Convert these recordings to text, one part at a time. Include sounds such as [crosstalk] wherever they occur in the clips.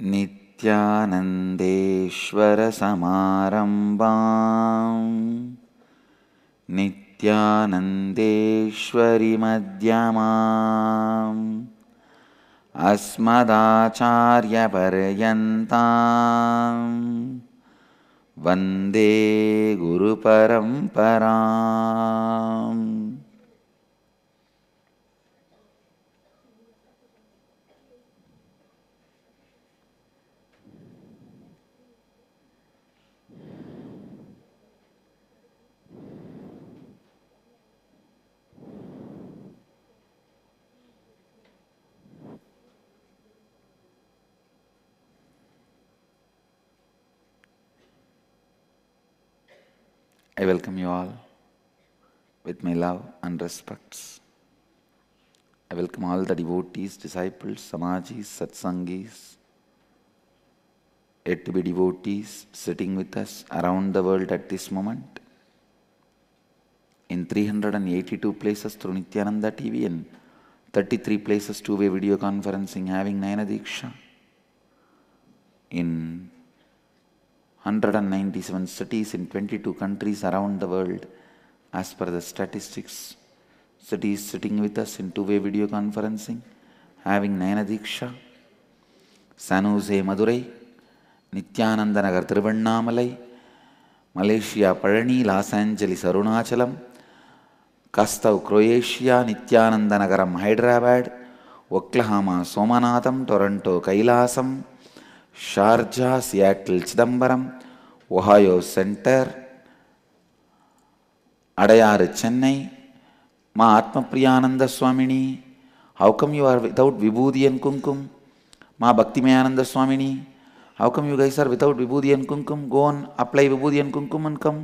नित्यानन्देश्वरि नित्यानन्देश्वरिमध्यमा अस्मदाचार्यपर्यन्ताम् वन्दे गुरुपरम्परा I welcome you all with my love and respects. I welcome all the devotees, disciples, samajis, satsangis, yet to be devotees sitting with us around the world at this moment in 382 places through Nityananda TV and 33 places two-way video conferencing having Nayana Diksha in 197 cities in 22 countries around the world. As per the statistics, cities sitting with us in two way video conferencing, having Nayana Diksha, San Jose Madurai, Nityanandanagar Thiruvannamalai, Malaysia Parani, Los Angeles Arunachalam, Kastav Croatia, Nityanandanagaram Hyderabad, Oklahoma Somanatham, Toronto Kailasam, Sharjah Seattle Chidambaram Ohio centre Adyar Chennai Ma Atmapriyananda Swamini how come you are without vibhuti and kumkum Ma Bhaktimayananda Swamini how come you guys are without vibhuti and kumkum gonna apply vibhuti and kumkum and come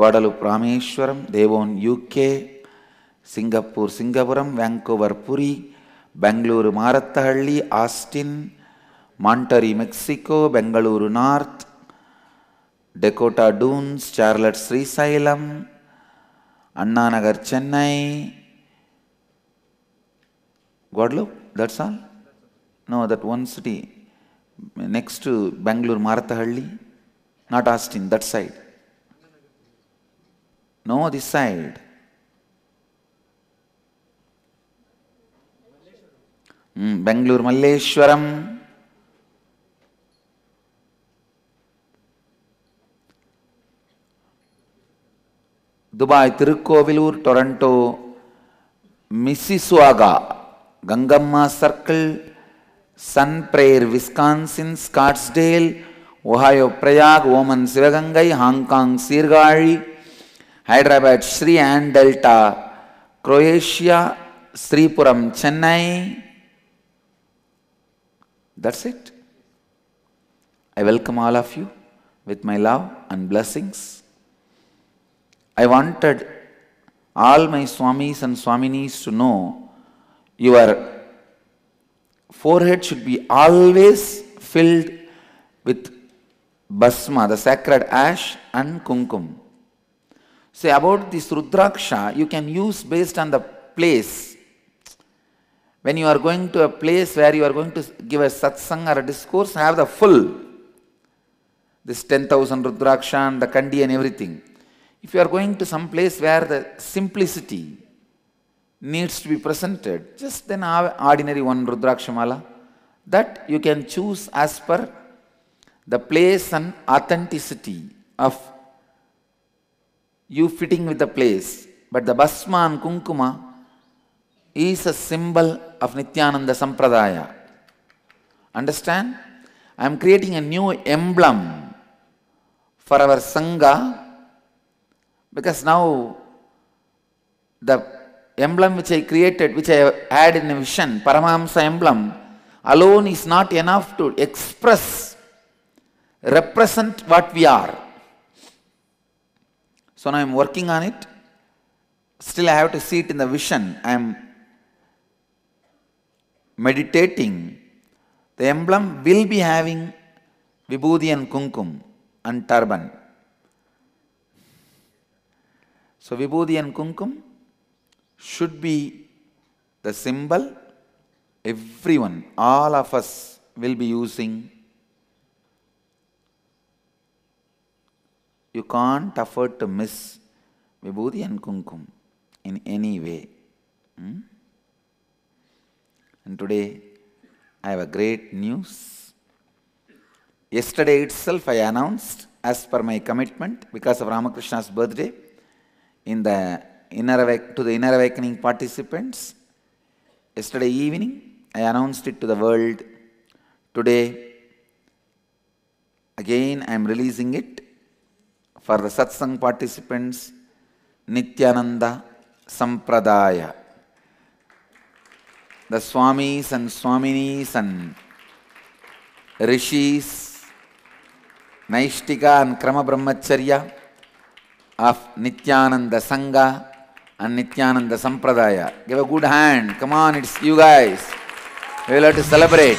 గోడలు ప్రామేశ్వరం Devon UK Singapore ಸಿಂಗಪುರಂ Vancouver Puri Bengaluru Marathahalli Austin Monterrey Mexico Bengaluru North Dakota ಡೂನ್ಸ್ Charlotte Srisailam Anna Nagar Chennai ಗಾಡ್ಲು that's all no that one city next Bengaluru Marathahalli not Austin that side no this side Bangalore Malleswaram Dubai Tirukovilur Toronto Mississauga Gangamma circle Sun Prairie Wisconsin Scottsdale Ohio Prayag Oman Sivagangai Hong Kong सीरगाड़ी Hyderabad Shri and Delta Croatia Sripuram Chennai That's it. I welcome all of you with my love and blessings. I wanted all my Swamis and Swaminis to know your forehead should be always filled with basma, the sacred ash and kumkum. Say about this Rudraksha, you can use based on the place when you are going to a place where you are going to give a satsang or a discourse, have the full. This 10,000 Rudraksha and the Kandi and everything. If you are going to some place where the simplicity needs to be presented, just then ordinary one Rudrakshamala. That you can choose as per the place and authenticity of you fitting with the place. But the basma and kunkuma is a symbol of Nityananda Sampradaya. Understand? I am creating a new emblem for our Sangha because now the emblem which I created, which I had in a vision, Paramahamsa emblem, alone is not enough to express, represent what we are. So now I am working on it. Still I have to see it in the vision. I am meditating, the emblem will be having vibhuti and kumkum and turban. So vibhuti and kumkum should be the symbol everyone, all of us will be using. You can't afford to miss vibhuti and kumkum in any way. Hmm? And today I have a great news. Yesterday itself I announced, as per my commitment, because of Ramakrishna's birthday, in the inner to the inner awakening participants. Yesterday evening I announced it to the world. Today again I am releasing it for the satsang participants, Nityananda Sampradaya the Swamis and Swaminis and Rishis, Naishtika and Krama Brahmacharya of Nityananda Sangha and Nityananda Sampradaya. Give a good hand. Come on, it's you guys. We will have to celebrate.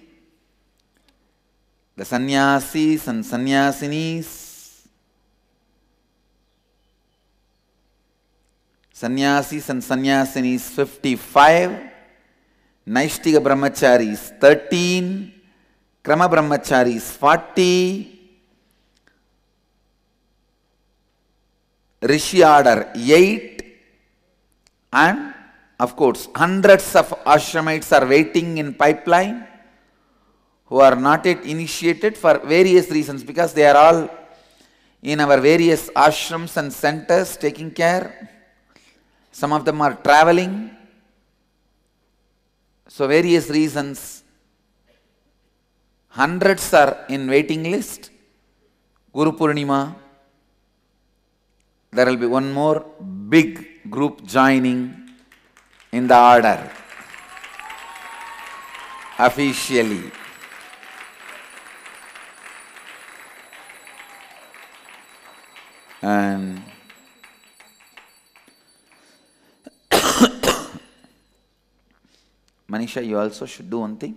the sannyasis and sannyasinis, sannyasis and sannyasinis 55, Naishtika brahmacharis 13, Krama brahmacharis 40, Rishi order 8, and of course hundreds of ashramites are waiting in pipeline who are not yet initiated for various reasons because they are all in our various ashrams and centers taking care. Some of them are traveling. So various reasons. Hundreds are in waiting list. Guru Purnima. There will be one more big group joining in the order. Officially. And um, [coughs] Manisha, you also should do one thing.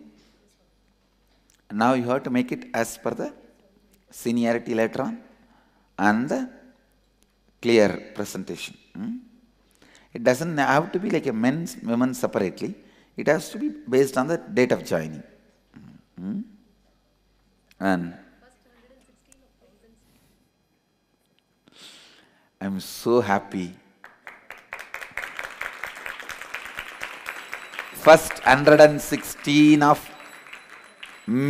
Now you have to make it as per the seniority later on and the clear presentation. Hmm? It doesn't have to be like a men's, women separately. It has to be based on the date of joining. Hmm? And I'm so happy first hundred and sixteen of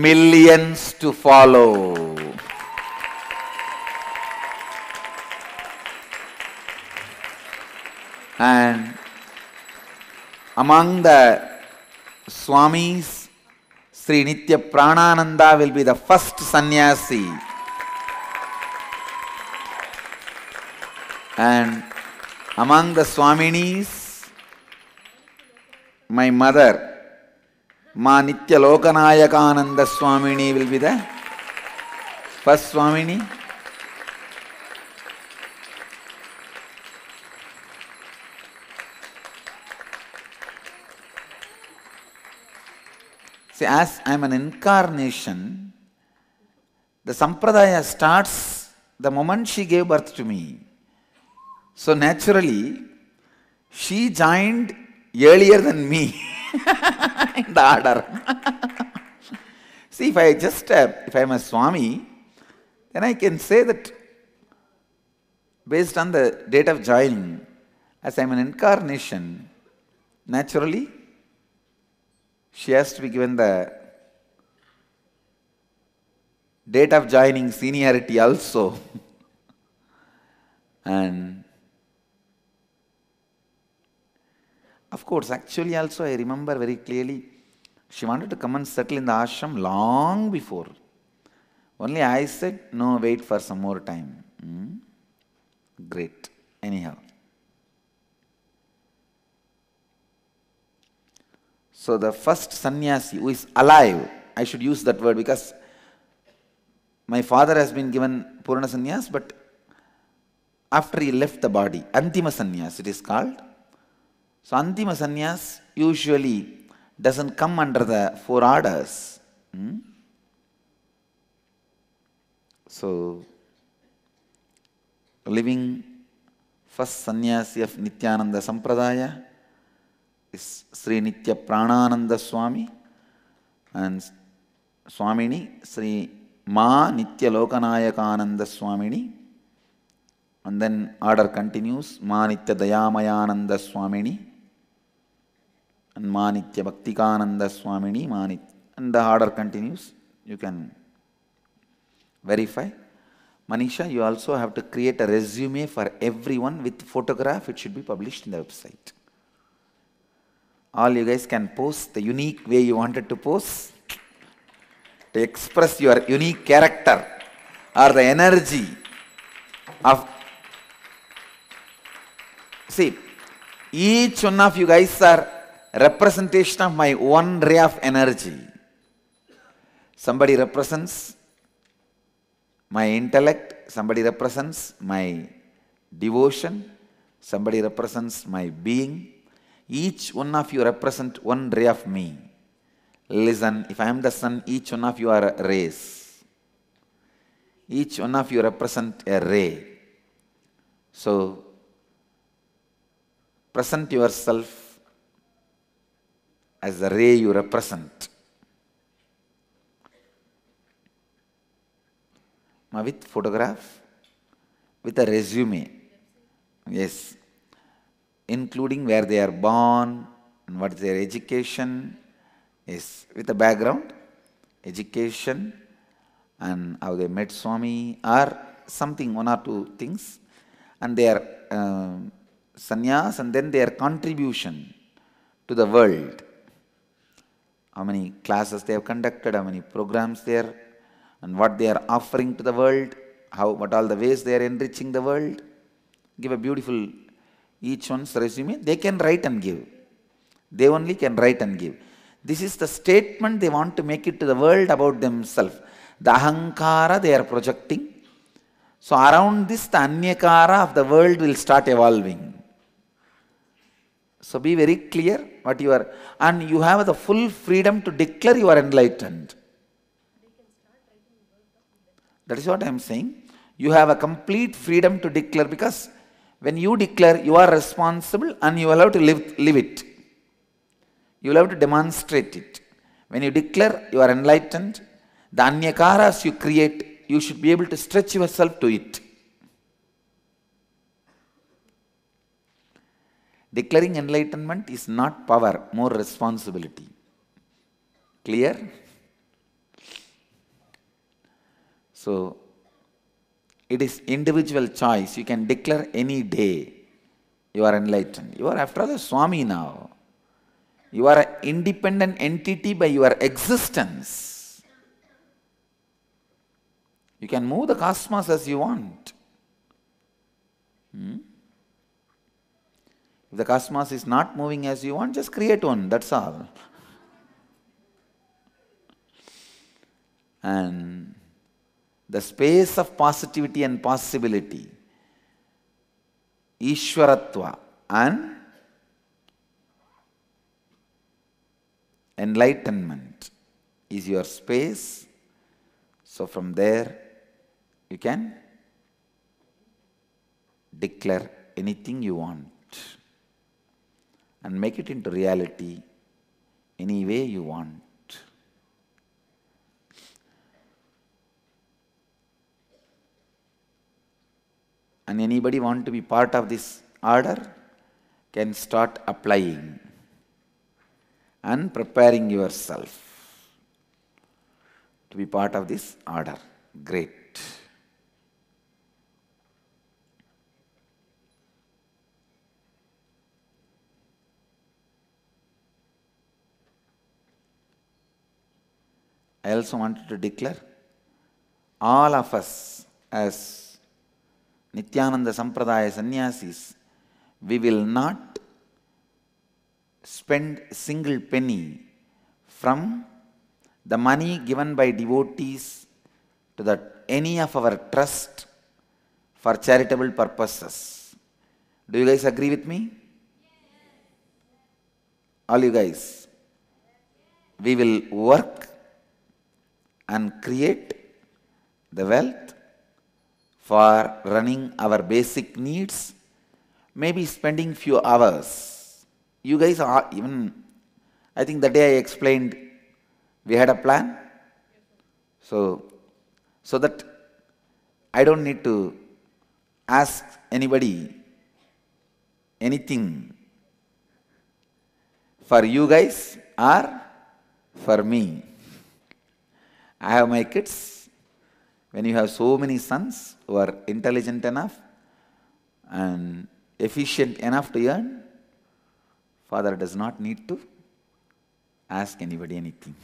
millions to follow and among the swamis Sri Nithya Pranananda will be the first sannyasi And among the Swaminis, my mother, Ma Nitya Lokanayakananda Swamini will be the first Swamini. See, as I am an incarnation, the sampradaya starts the moment she gave birth to me. So naturally, she joined earlier than me [laughs] in the order. See, if I just, uh, if I am a Swami, then I can say that based on the date of joining, as I am an incarnation, naturally, she has to be given the date of joining seniority also. [laughs] and Of course, actually also I remember very clearly, she wanted to come and settle in the ashram long before. Only I said, no, wait for some more time. Hmm? Great. Anyhow. So the first sannyasi who is alive, I should use that word because my father has been given Purana sannyas, but after he left the body, Antima sannyas it is called, so Antima sannyas usually doesn't come under the four orders. Hmm? So living first sannyasi of Nityananda Sampradaya is Sri Nitya Pranananda Swami and Swamini Sri Ma Nitya Lokanayakananda Swamini and then order continues Ma Nitya Dayamayananda Swamini and Manitya Bhaktikananda Swamini Manit. And the order continues. You can verify. Manisha, you also have to create a resume for everyone with photograph. It should be published in the website. All you guys can post the unique way you wanted to post to express your unique character or the energy of. See, each one of you guys are representation of my one ray of energy. Somebody represents my intellect, somebody represents my devotion, somebody represents my being. Each one of you represent one ray of me. Listen, if I am the sun, each one of you are rays. Each one of you represent a ray. So, present yourself as the ray you represent. with photograph, with a resume. Yes. Including where they are born, and what is their education. Yes. With a background, education, and how they met Swami, or something, one or two things. And their uh, um, sannyas, and then their contribution to the world how many classes they have conducted, how many programs they are, and what they are offering to the world, how, what all the ways they are enriching the world. Give a beautiful, each one's resume. They can write and give. They only can write and give. This is the statement they want to make it to the world about themselves. The ahankara they are projecting. So around this, the anyakara of the world will start evolving. So be very clear what you are, and you have the full freedom to declare you are enlightened. That is what I am saying. You have a complete freedom to declare because when you declare, you are responsible and you are allowed to live, live it. You will have to demonstrate it. When you declare you are enlightened, the anyakaras you create, you should be able to stretch yourself to it. Declaring enlightenment is not power, more responsibility. Clear? So, it is individual choice. You can declare any day you are enlightened. You are, after all, a Swami now. You are an independent entity by your existence. You can move the cosmos as you want. Hmm? If the cosmos is not moving as you want, just create one, that's all. And the space of positivity and possibility, Ishwaratva and enlightenment is your space. So from there, you can declare anything you want and make it into reality any way you want. And anybody want to be part of this order can start applying and preparing yourself to be part of this order. Great. I also wanted to declare all of us as Nityananda Sampradaya sannyasis, we will not spend single penny from the money given by devotees to any of our trust for charitable purposes. Do you guys agree with me? All you guys. We will work and create the wealth for running our basic needs, maybe spending few hours. You guys are even, I think the day I explained, we had a plan. So, so that I don't need to ask anybody anything for you guys or for me. I have my kids. When you have so many sons who are intelligent enough and efficient enough to earn, father does not need to ask anybody anything.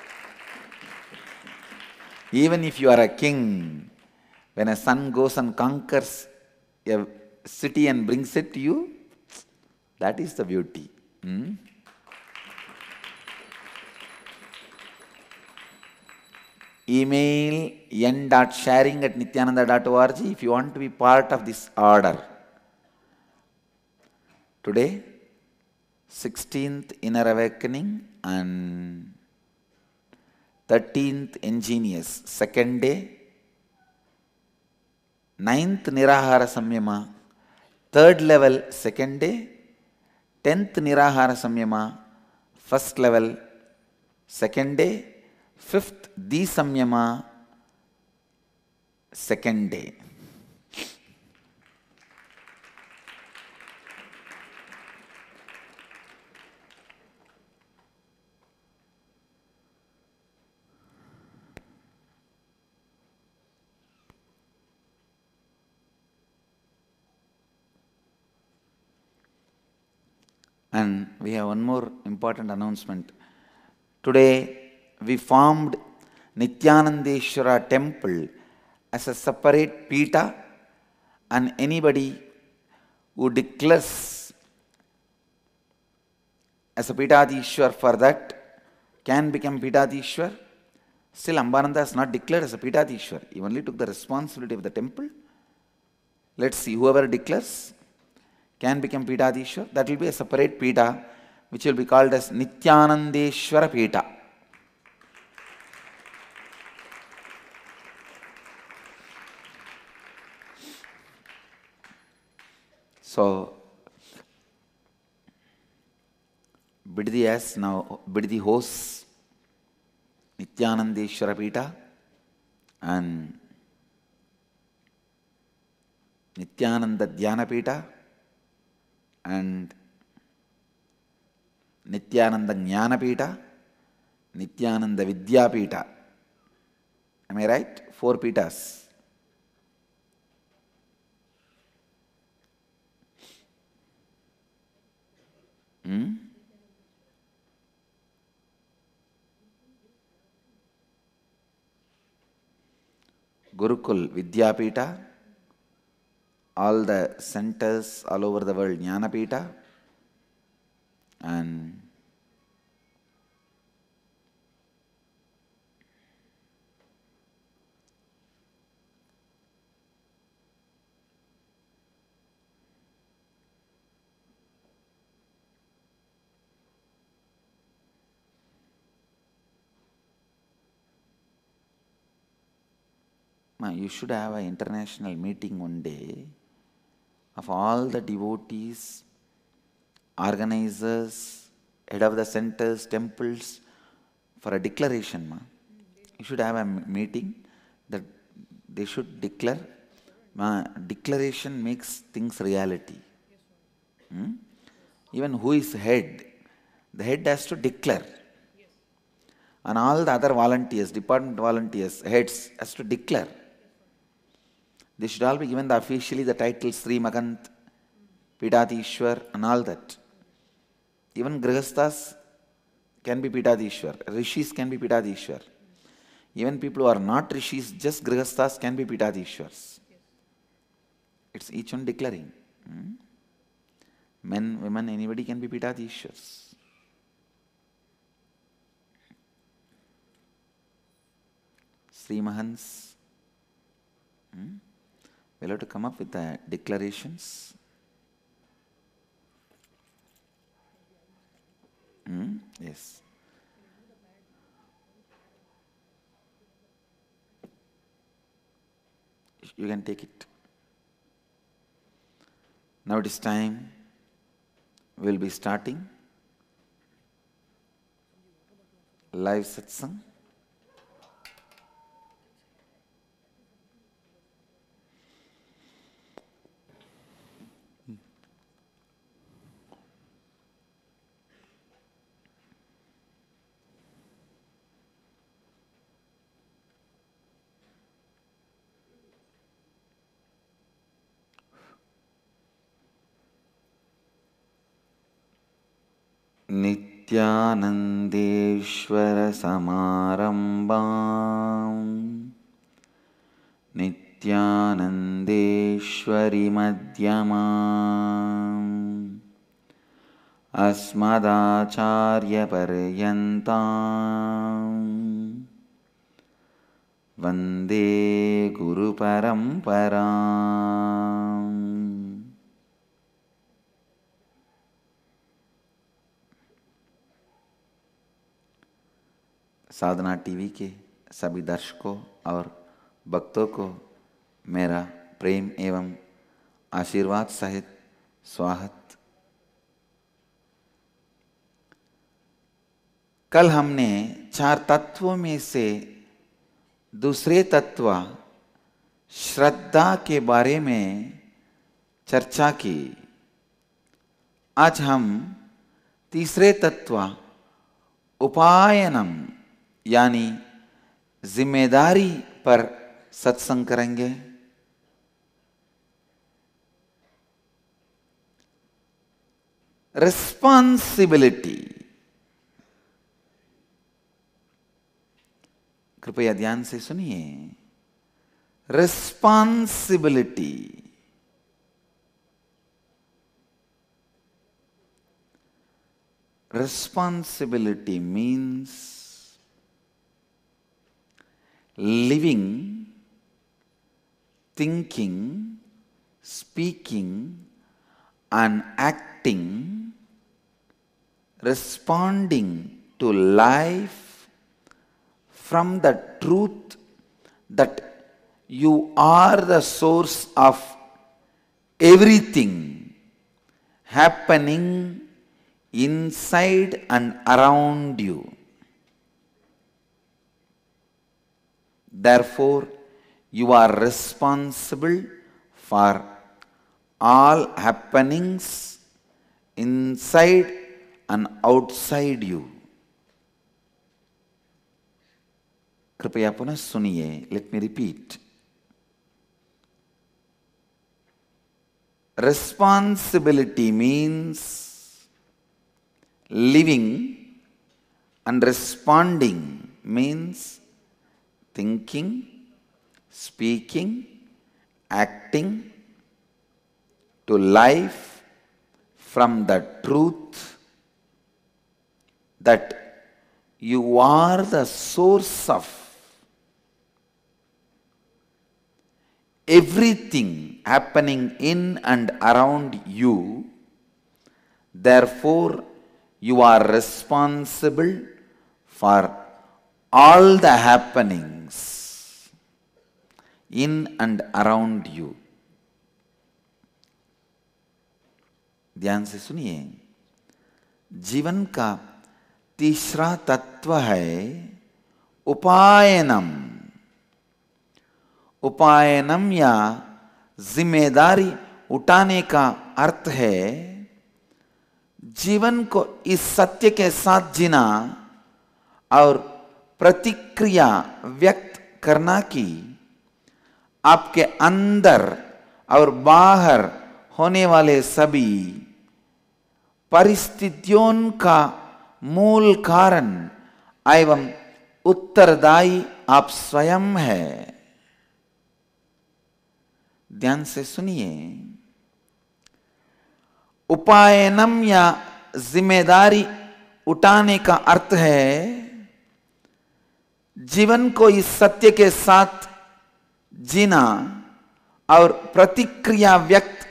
[laughs] Even if you are a king, when a son goes and conquers a city and brings it to you, that is the beauty. Hmm? Email n.sharing at nityananda.org if you want to be part of this order. Today, 16th Inner Awakening and 13th Ingenious, second day. 9th Nirahara Samyama, third level, second day. 10th Nirahara Samyama, first level, second day. Fifth, the samyama, second day. And we have one more important announcement. Today, we formed Nityanandeshwara temple as a separate pita and anybody who declares as a Pitadishwar for that can become Pitadishwar. Still Ambananda is not declared as a Pitadishwar. He only took the responsibility of the temple. Let's see, whoever declares can become Pitadishwar. That will be a separate Pita which will be called as Nityanandeshwara Pita. So, bid the now, bid the horse, Nityanandeshwara and Nityananda Dhyanapita, and Nityananda Jnanapita, Nityananda Vidyapita. Am I right? Four Pitas. Hmm? Gurukul, Vidyapita, all the centers all over the world, Jnanapita, and you should have an international meeting one day of all the devotees, organizers, head of the centers, temples, for a declaration. Ma. You should have a meeting that they should declare. Ma, declaration makes things reality. Hmm? Even who is head? The head has to declare. And all the other volunteers, department volunteers, heads has to declare. They should all be given the officially the titles Sri Magant, Pidadishwar and all that. Even Grihasthas can be Pidadishwar, Rishis can be Pidadishwar. Even people who are not Rishis, just Grihasthas can be Pidadishwars. It's each one declaring. Hmm? Men, women, anybody can be Pidadishwars. Sri Mahans. Hmm? We'll have to come up with the declarations. Hmm? Yes. You can take it. Now it is time. We'll be starting live satsang. नित्यानन्देश्वरसमारम्भा नित्यानन्देश्वरि मध्यमा अस्मदाचार्यपर्यन्ता वन्दे गुरुपरम्परा साधना TV के सभी दर्शकों और भक्तों को मेरा प्रेम एवं आशीर्वाद सहित स्वागत कल हमने चार तत्वों में से दूसरे तत्व श्रद्धा के बारे में चर्चा की आज हम तीसरे तत्व उपायनम यानी जिम्मेदारी पर सत्संग करेंगे रिस्पॉन्सिबिलिटी कृपया ध्यान से सुनिए responsibility responsibility means living, thinking, speaking, and acting, responding to life from the truth that you are the source of everything happening inside and around you. Therefore, you are responsible for all happenings inside and outside you. कृपया पुनः सुनिए let me repeat responsibility means living and responding means thinking, speaking, acting to life from the truth that you are the source of everything happening in and around you. Therefore, you are responsible for all the happenings in and around you. ध्यान से सुनिए जीवन का तीसरा तत्व है उपायनम उपायनम या जिम्मेदारी उठाने का अर्थ है जीवन को इस सत्य के साथ जीना और प्रतिक्रिया व्यक्त करना की आपके अंदर और बाहर होने वाले सभी परिस्थितियों का मूल कारण एवं उत्तरदायी आप स्वयं है ध्यान से सुनिए उपायनम या जिम्मेदारी उठाने का अर्थ है जीवन को इस सत्य के साथ जीना और प्रतिक्रिया व्यक्त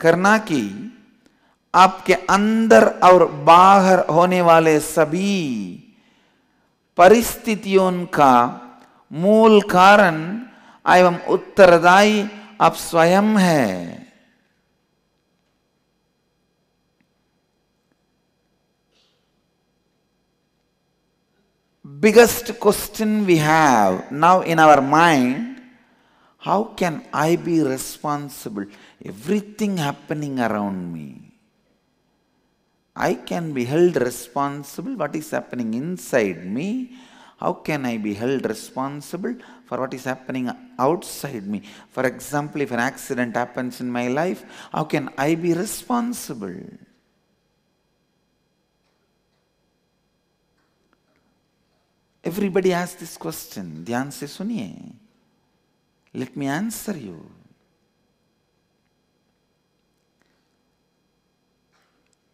करना कि आपके अंदर और बाहर होने वाले सभी परिस्थितियों का मूल कारण एवं उत्तरदायी आप स्वयं है biggest question we have now in our mind how can I be responsible? Everything happening around me. I can be held responsible what is happening inside me. How can I be held responsible for what is happening outside me? For example, if an accident happens in my life, how can I be responsible? Everybody asks this question. answer is, सुनिए Let me answer you.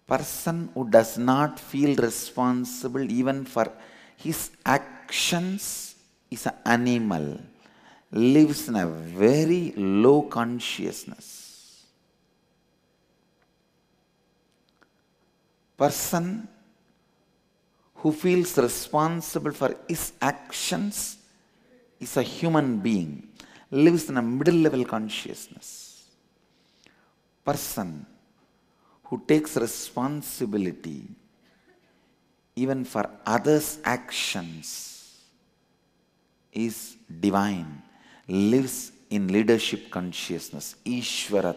Person who does not feel responsible even for his actions is an animal, lives in a very low consciousness. Person who feels responsible for his actions is a human being, lives in a middle level consciousness. Person who takes responsibility even for others' actions is divine, lives in leadership consciousness, Ishwarat.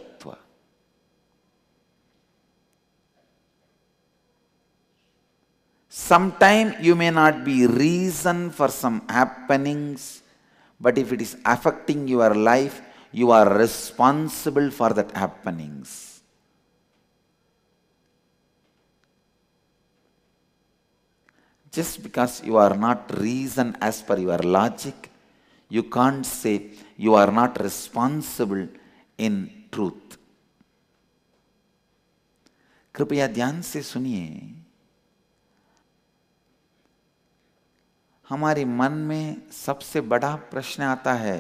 Sometime you may not be reason for some happenings, but if it is affecting your life, you are responsible for that happenings. Just because you are not reason as per your logic, you can't say you are not responsible in truth. कृपया ध्यान से सुनिए हमारे मन में सबसे बड़ा प्रश्न आता है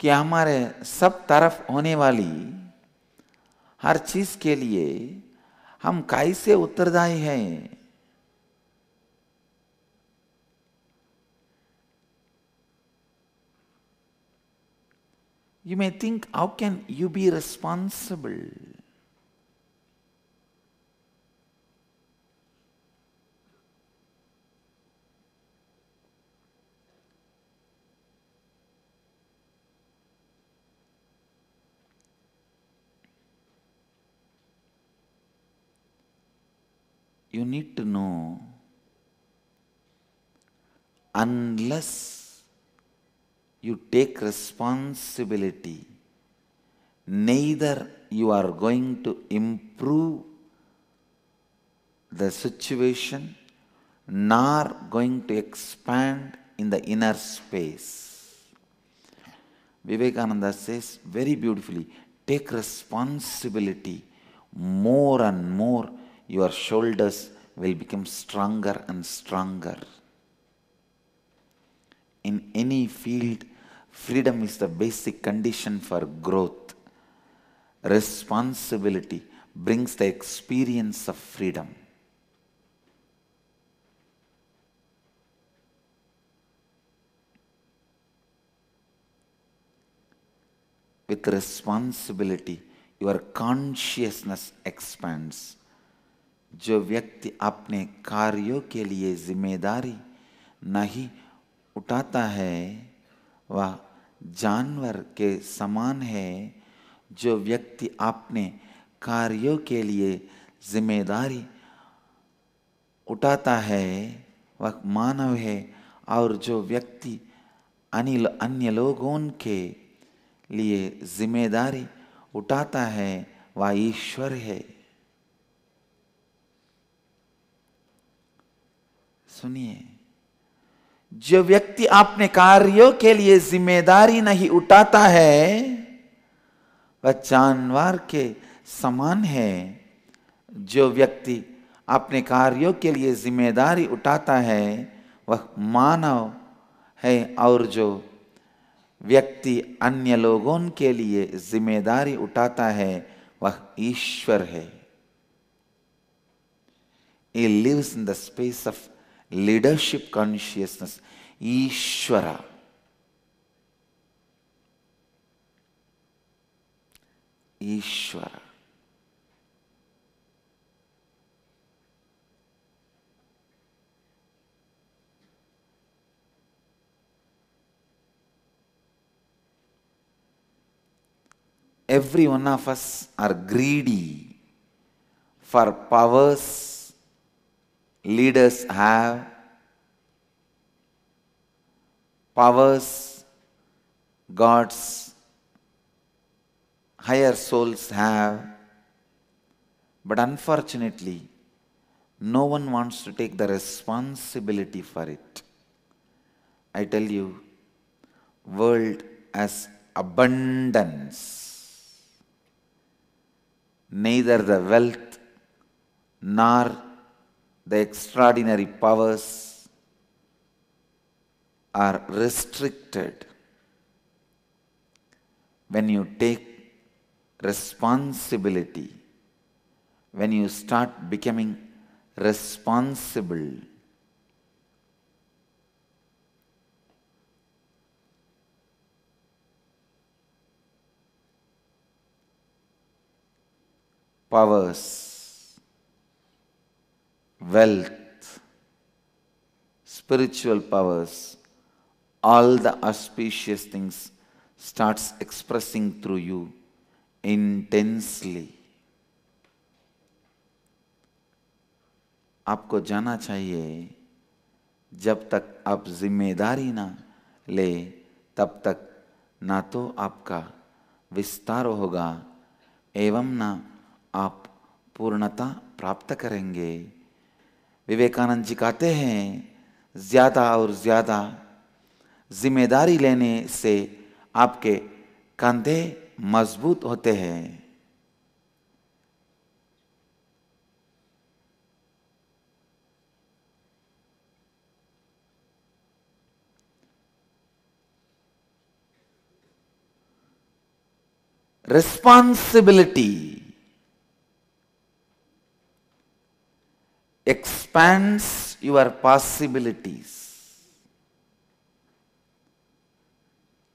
कि हमारे सब तरफ होने वाली हर चीज के लिए हम कैसे उत्तरदायी हैं you may think how can you be responsible need to know unless you take responsibility, neither you are going to improve the situation nor going to expand in the inner space. Vivekananda says very beautifully take responsibility more and more your shoulders will become stronger and stronger. In any field, freedom is the basic condition for growth. Responsibility brings the experience of freedom. With responsibility, your consciousness expands जो व्यक्ति अपने कार्यों के लिए जिम्मेदारी नहीं उठाता है वह जानवर के समान है जो व्यक्ति अपने कार्यों के लिए जिम्मेदारी उठाता है वह मानव है और जो व्यक्ति अनिल अन्य लोगों के लिए जिम्मेदारी उठाता है वह ईश्वर है सुनिए जो व्यक्ति अपने कार्यों के लिए जिम्मेदारी नहीं उठाता है वह जानवर के समान है जो व्यक्ति अपने कार्यों के लिए जिम्मेदारी उठाता है वह मानव है और जो व्यक्ति अन्य लोगों के लिए जिम्मेदारी उठाता है वह ईश्वर है he lives in the space of leadership consciousness, Ishvara. Ishvara. Every one of us are greedy for powers leaders have, powers God's higher souls have, but unfortunately, no one wants to take the responsibility for it. I tell you, world has abundance. Neither the wealth nor the extraordinary powers are restricted when you take responsibility, when you start becoming responsible. Powers wealth, spiritual powers, all the auspicious things starts expressing through you intensely. आपको जाना चाहिए जब तक आप जिम्मेदारी ना ले तब तक ना तो आपका विस्तार होगा एवं ना आप पूर्णता प्राप्त करेंगे विवेकानंद जी कहते हैं ज़्यादा और ज़्यादा जिम्मेदारी लेने से आपके कंधे मजबूत होते हैं responsibility expands your possibilities.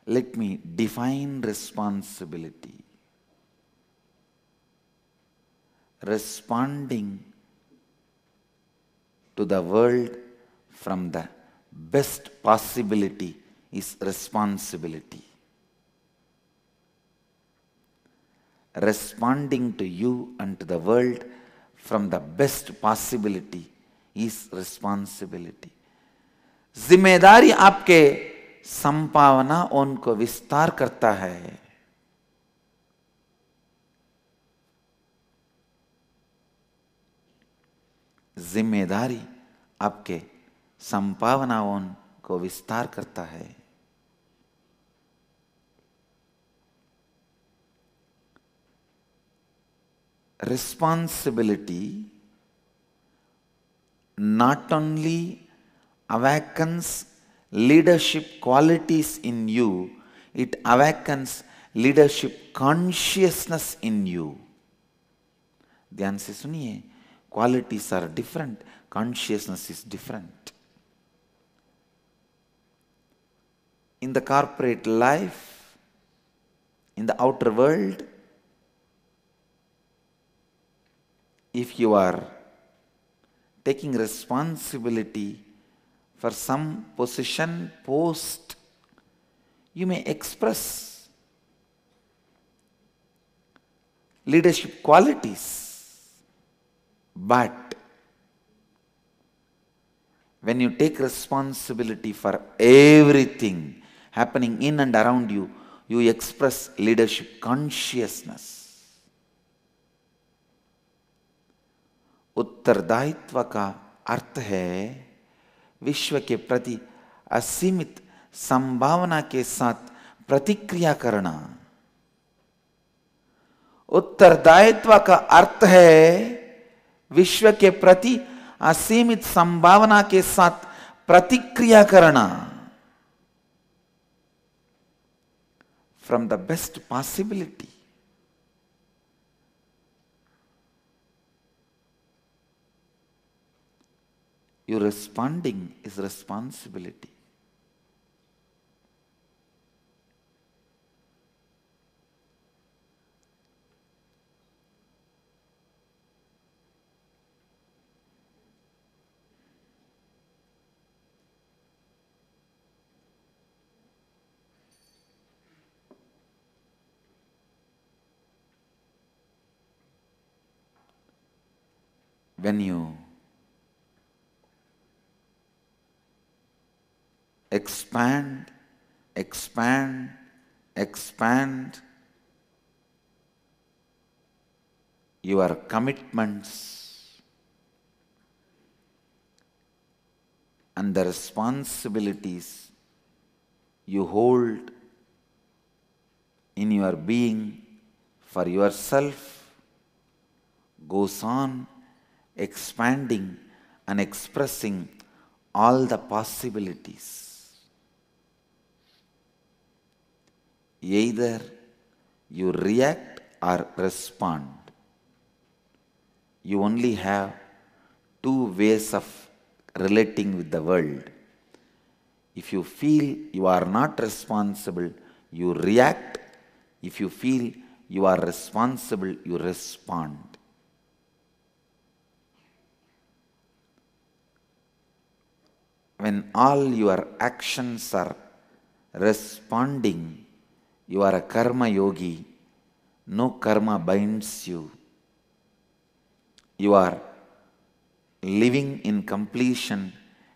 Let me define responsibility. Responding to the world from the best possibility is responsibility. Responding to you and to the world from the best possibility is responsibility. जिम्मेदारी आपके संभावना उनको विस्तार करता है जिम्मेदारी आपके संभावनाओं को विस्तार करता है responsibility not only awakens leadership qualities in you, it awakens leadership consciousness in you. Dhyan se suniye, qualities are different, consciousness is different. In the corporate life, in the outer world, if you are taking responsibility for some position, post, you may express leadership qualities. But when you take responsibility for everything happening in and around you, you express leadership consciousness. उत्तरदायित्व का अर्थ है विश्व के प्रति असीमित संभावना के साथ प्रतिक्रिया करना उत्तरदायित्व का अर्थ है विश्व के प्रति असीमित संभावना के साथ प्रतिक्रिया करना from the best possibility You responding is responsibility. when you expand, expand, expand your commitments and the responsibilities you hold in your being for yourself goes on expanding and expressing all the possibilities. Either you react or respond. You only have two ways of relating with the world. If you feel you are not responsible, you react. If you feel you are responsible, you respond. When all your actions are responding you are a karma yogi. No karma binds you. You are living in completion,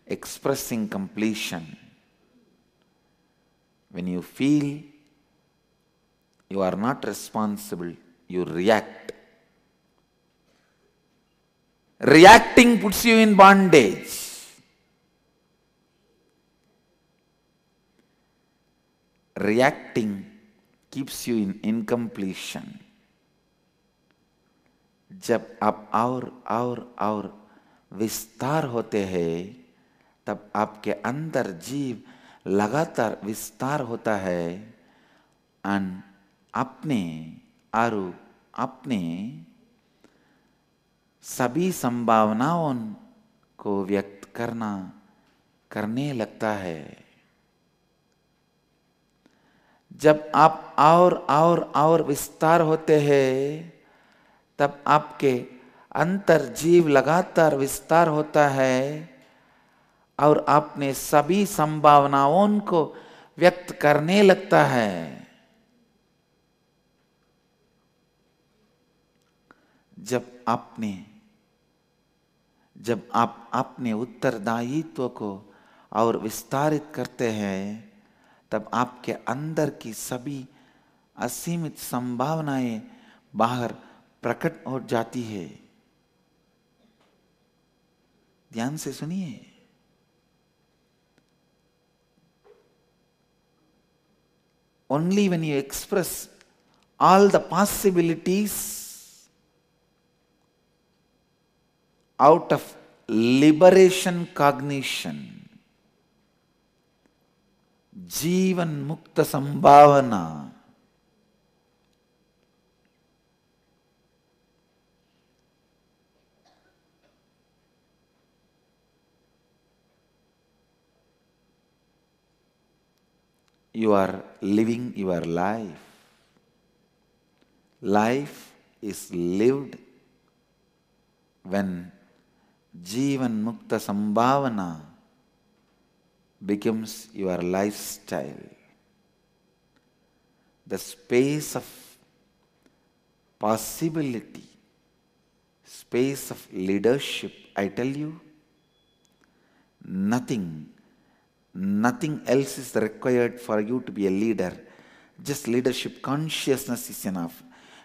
expressing completion. When you feel you are not responsible, you react. Reacting puts you in bondage. Reacting keeps you in incompletion. जब आप और और और विस्तार होते हैं तब आपके अंदर जीव लगातार विस्तार होता है अन अपने और अपने सभी संभावनाओं को व्यक्त करना करने लगता है जब आप और और और विस्तार होते हैं तब आपके अंतर जीव लगातार विस्तार होता है और आपने सभी संभावनाओं को व्यक्त करने लगता है जब आपने जब आप अपने उत्तरदायित्व को और विस्तारित करते हैं तब आपके अंदर की सभी असीमित संभावनाएं बाहर प्रकट हो जाती है ध्यान से सुनिए only when you express all the possibilities out of liberation cognition जीवन मुक्त संभावना you are living your life. Life is lived when Jivan Mukta Sambhavana becomes your lifestyle. The space of possibility, space of leadership, I tell you, nothing, nothing else is required for you to be a leader. Just leadership consciousness is enough.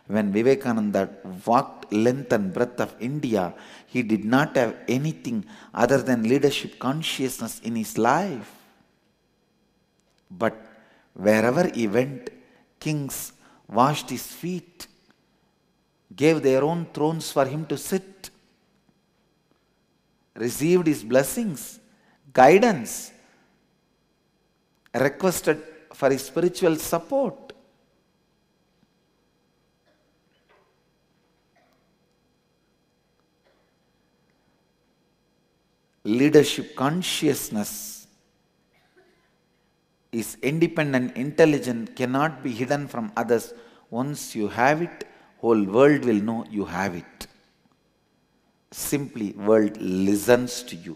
When Vivekananda walked length and breadth of India, he did not have anything other than leadership consciousness in his life. But wherever he went, kings washed his feet, gave their own thrones for him to sit, received his blessings, guidance, requested for his spiritual support. leadership consciousness is independent, intelligent, cannot be hidden from others. Once you have it, whole world will know you have it. Simply, world listens to you.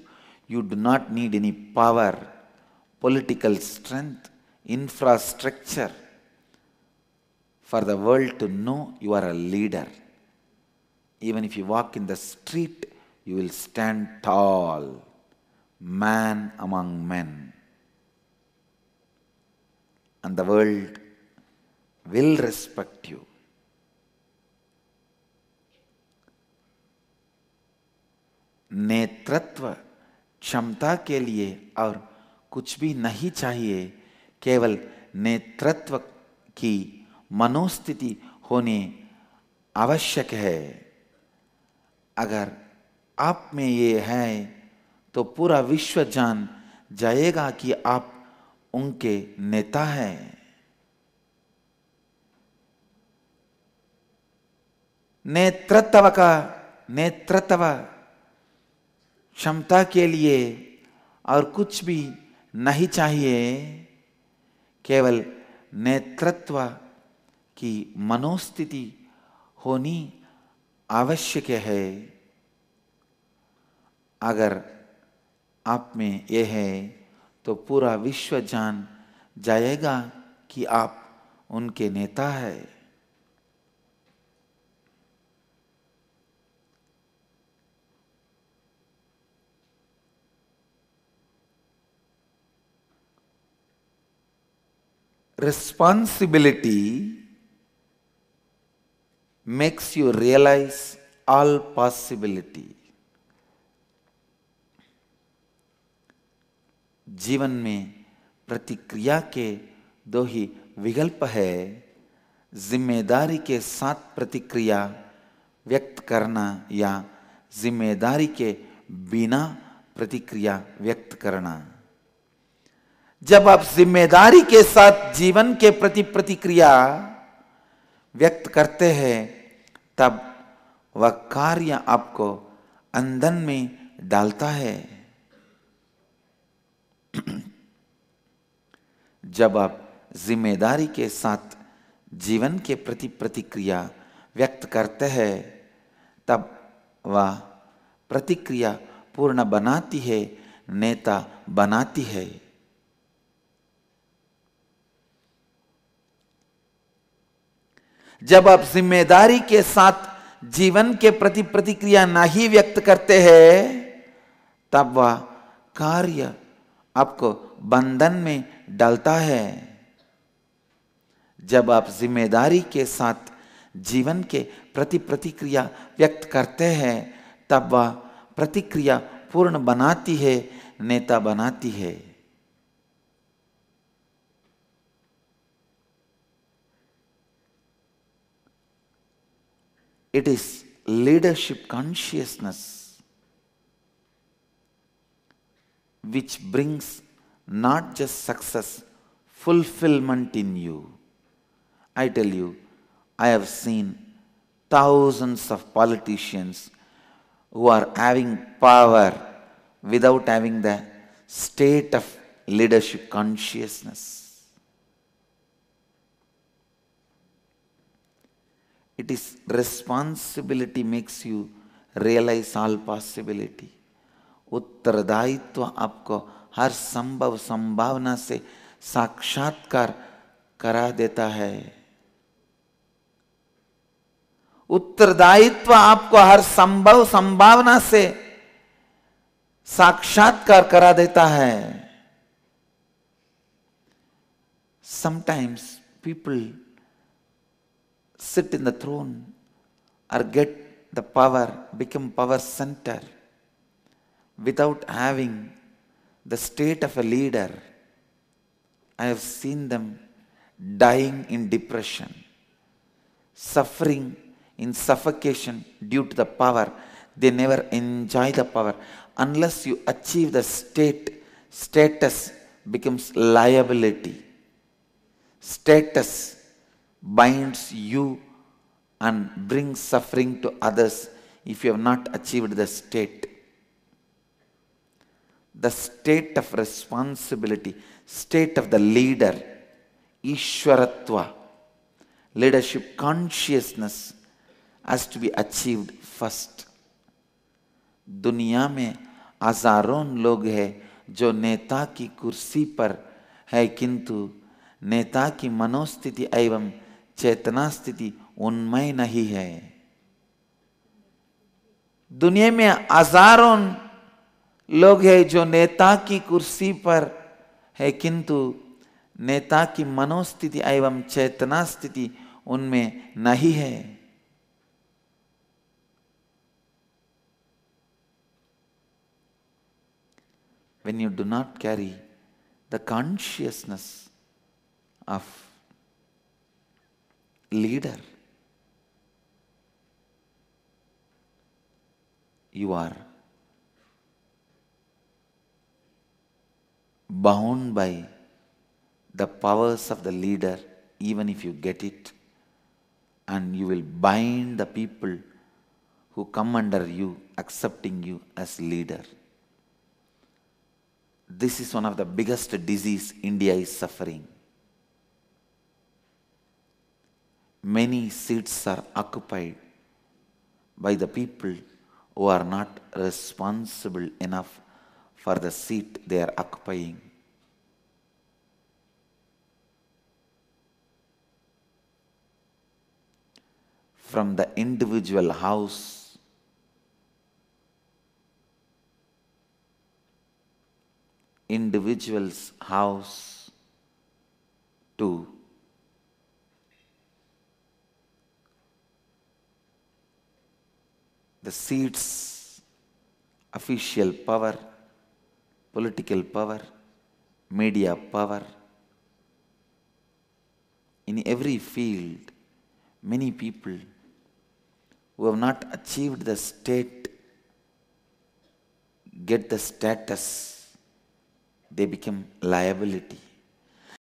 You do not need any power, political strength, infrastructure for the world to know you are a leader. Even if you walk in the street, you will stand tall. man among men. And the world will respect you. नेतृत्व क्षमता के लिए और कुछ भी नहीं चाहिए केवल नेतृत्व की मनोस्थिति होने आवश्यक है अगर आप में ये है तो पूरा विश्व जान जाएगा कि आप उनके नेता हैं नेतृत्व का नेतृत्व क्षमता के लिए और कुछ भी नहीं चाहिए केवल नेतृत्व की मनोस्थिति होनी आवश्यक है अगर आप में ये है तो पूरा विश्व जान जाएगा कि आप उनके नेता है responsibility makes you realize all possibilities. जीवन में प्रतिक्रिया के दो ही विकल्प है जिम्मेदारी के साथ प्रतिक्रिया व्यक्त करना या जिम्मेदारी के बिना प्रतिक्रिया व्यक्त करना जब आप जिम्मेदारी के साथ जीवन के प्रति प्रतिक्रिया व्यक्त करते हैं तब वह कार्य आपको अंधन में डालता है जब आप जिम्मेदारी के साथ जीवन के प्रति प्रतिक्रिया व्यक्त करते हैं तब वह प्रतिक्रिया पूर्ण बनाती है नेता बनाती है जब आप जिम्मेदारी के साथ जीवन के प्रति प्रतिक्रिया नहीं व्यक्त करते हैं तब वह कार्य आपको बंधन में डालता है जब आप जिम्मेदारी के साथ जीवन के प्रति प्रतिक्रिया व्यक्त करते हैं तब वह प्रतिक्रिया पूर्ण बनाती है नेता बनाती है it is leadership consciousness which brings not just success, fulfillment in you. I tell you, I have seen thousands of politicians who are having power without having the state of leadership consciousness. It is responsibility makes you realize all possibility. उत्तरदायित्व आपको हर संभव संभावना से साक्षात्कार करा देता है उत्तरदायित्व आपको हर संभव संभावना से साक्षात्कार करा देता है sometimes people sit in the throne or get the power, become power center. without having the state of a leader, I have seen them dying in depression, suffering in suffocation due to the power. They never enjoy the power. Unless you achieve the state, status becomes liability. Status binds you and brings suffering to others if you have not achieved the state. the state of responsibility, state of the leader, Ishwaratva, leadership consciousness has to be achieved first. दुनिया में हजारों लोग हैं जो नेता की कुर्सी पर है किंतु नेता की मनोस्थिति एवं चेतना स्थिति उनमें नहीं है दुनिया में हजारों लोग हैं जो नेता की कुर्सी पर है किंतु नेता की मनोस्थिति एवं चेतना स्थिति उनमें नहीं है when you do not carry the consciousness of leader you are bound by the powers of the leader, even if you get it, and you will bind the people who come under you, accepting you as leader. This is one of the biggest disease India is suffering. Many seats are occupied by the people who are not responsible enough for the seat they are occupying. From the individual house, individual's house to the seat's official power political power, media power. In every field, many people who have not achieved the state get the status, they become liability.